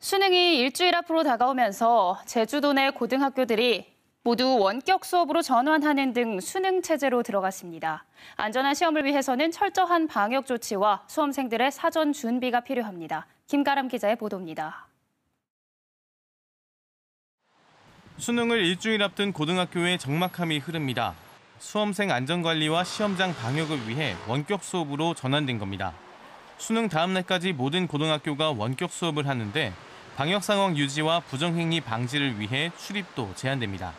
수능이 일주일 앞으로 다가오면서 제주도 내 고등학교들이 모두 원격 수업으로 전환하는 등 수능 체제로 들어갔습니다. 안전한 시험을 위해서는 철저한 방역 조치와 수험생들의 사전 준비가 필요합니다. 김가람 기자의 보도입니다. 수능을 일주일 앞둔 고등학교에 적막함이 흐릅니다. 수험생 안전관리와 시험장 방역을 위해 원격 수업으로 전환된 겁니다. 수능 다음 날까지 모든 고등학교가 원격 수업을 하는데 방역 상황 유지와 부정행위 방지를 위해 출입도 제한됩니다.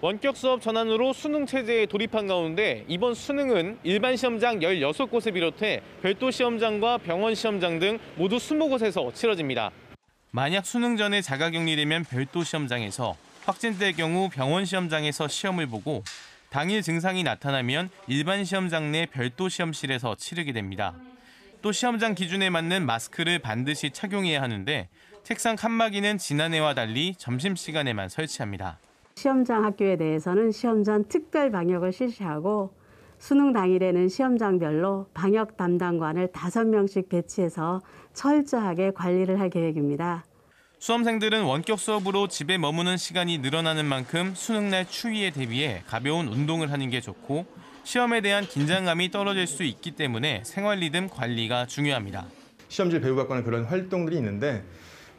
원격 수업 전환으로 수능 체제에 돌입한 가운데 이번 수능은 일반 시험장 16곳을 비롯해 별도 시험장과 병원 시험장 등 모두 20곳에서 치러집니다. 만약 수능 전에 자가격리되면 별도 시험장에서 확진될 경우 병원 시험장에서 시험을 보고 당일 증상이 나타나면 일반 시험장 내 별도 시험실에서 치르게 됩니다. 또 시험장 기준에 맞는 마스크를 반드시 착용해야 하는데 책상 칸막이는 지난해와 달리 점심시간에만 설치합니다. 시험장 학교에 대해서는 시험전 특별 방역을 실시하고 수능 당일에는 시험장별로 방역 담당관을 5명씩 배치해서 철저하게 관리를 할 계획입니다. 수험생들은 원격 수업으로 집에 머무는 시간이 늘어나는 만큼 수능날 추위에 대비해 가벼운 운동을 하는 게 좋고 시험에 대한 긴장감이 떨어질 수 있기 때문에 생활 리듬 관리가 중요합니다. 시험질 배우각과는 그런 활동들이 있는데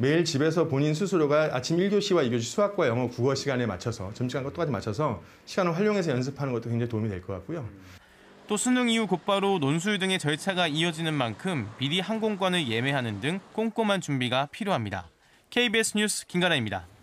매일 집에서 본인 스스로가 아침 1교시와 2교시 수학과 영어, 국어 시간에 맞춰서 점심시간과 똑같이 맞춰서 시간을 활용해서 연습하는 것도 굉장히 도움이 될 것 같고요. 또 수능 이후 곧바로 논술 등의 절차가 이어지는 만큼 미리 항공권을 예매하는 등 꼼꼼한 준비가 필요합니다. KBS 뉴스 김가라입니다.